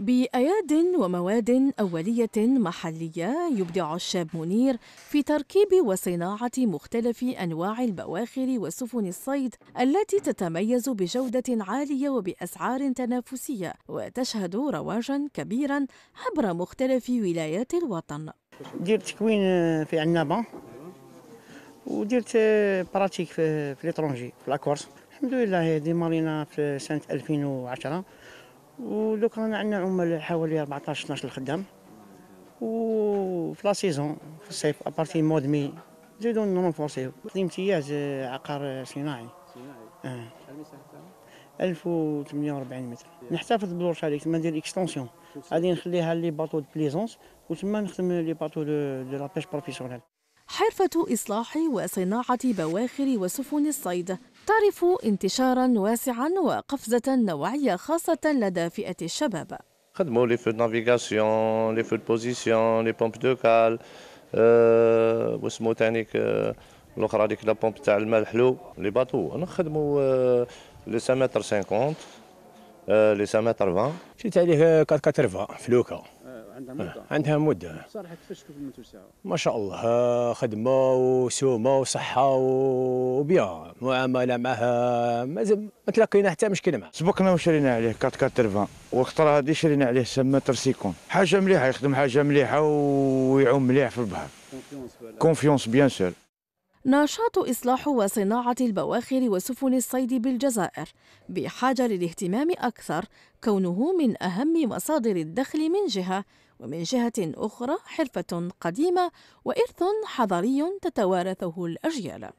بأياد ومواد أولية محلية يبدع الشاب منير في تركيب وصناعة مختلف أنواع البواخر وسفن الصيد التي تتميز بجودة عالية وبأسعار تنافسية وتشهد رواجا كبيرا عبر مختلف ولايات الوطن دير تكوين في عنابة ودرت براتيك في ليترونجي في لاكورس الحمد لله ديمارينا في سنة 2010 ودوك رانا عندنا عمال حوالي 14 12 الخدام وفي لا سيزون في الصيف ابارتي مود مي زيدو نونفورسيو امتياز عقار آه، صناعي صناعي اه 1048 متر نحتفظ بالورشه هذيك تما ندير اكستونسيون غادي نخليها لي باطو دو بليزونس وتما نخدم لي باطو دو لا بيش بروفيسيونيل حرفة إصلاح وصناعة بواخر وسفن الصيد تعرف انتشارا واسعا وقفزة نوعية خاصة لدى فئة الشباب خدموا لي فو نافيغاسيون لي فو بوزيسيون لي بومب دو كال واسمو تانيك الاخرى ديك لا بومب تاع الماء الحلو لي باطو نخدموا آه، لي 5 متر 50 لي 5 متر 20 جيت عليه 4 4 فلوكه عندها مده عندها مده صراحه تفشك في المنتوج ما شاء الله خدمه وسومه وصحه وبيان معامله معها مازال ما تلاقينا حتى مشكل معها سبقنا وشرينا عليه 4 وقت راه هذه شرينا عليه سما ترسيكون حاجه مليحه يخدم حاجه مليحه ويعوم مليح في البحر كونفيونس بيان سور نشاط إصلاح وصناعة البواخر وسفن الصيد بالجزائر بحاجة للاهتمام أكثر كونه من أهم مصادر الدخل من جهة ومن جهة أخرى حرفة قديمة وإرث حضري تتوارثه الأجيال